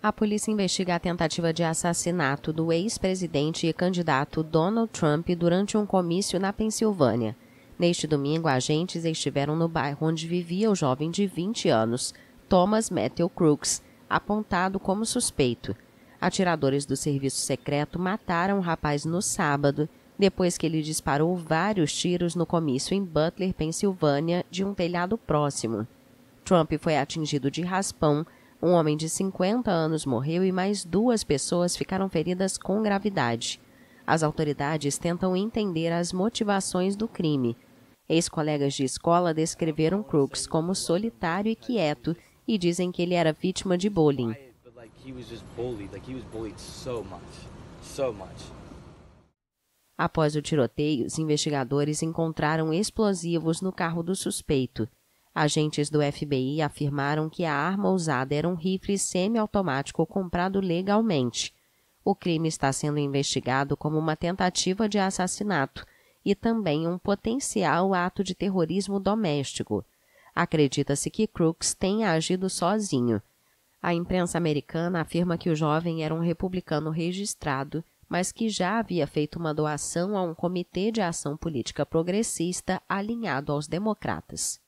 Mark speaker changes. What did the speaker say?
Speaker 1: A polícia investiga a tentativa de assassinato do ex-presidente e candidato Donald Trump durante um comício na Pensilvânia. Neste domingo, agentes estiveram no bairro onde vivia o jovem de 20 anos, Thomas Matthew Crooks, apontado como suspeito. Atiradores do serviço secreto mataram o rapaz no sábado, depois que ele disparou vários tiros no comício em Butler, Pensilvânia, de um telhado próximo. Trump foi atingido de raspão um homem de 50 anos morreu e mais duas pessoas ficaram feridas com gravidade. As autoridades tentam entender as motivações do crime. Ex-colegas de escola descreveram Crooks como solitário e quieto e dizem que ele era vítima de bullying. Após o tiroteio, os investigadores encontraram explosivos no carro do suspeito. Agentes do FBI afirmaram que a arma usada era um rifle semiautomático comprado legalmente. O crime está sendo investigado como uma tentativa de assassinato e também um potencial ato de terrorismo doméstico. Acredita-se que Crooks tenha agido sozinho. A imprensa americana afirma que o jovem era um republicano registrado, mas que já havia feito uma doação a um comitê de ação política progressista alinhado aos
Speaker 2: democratas.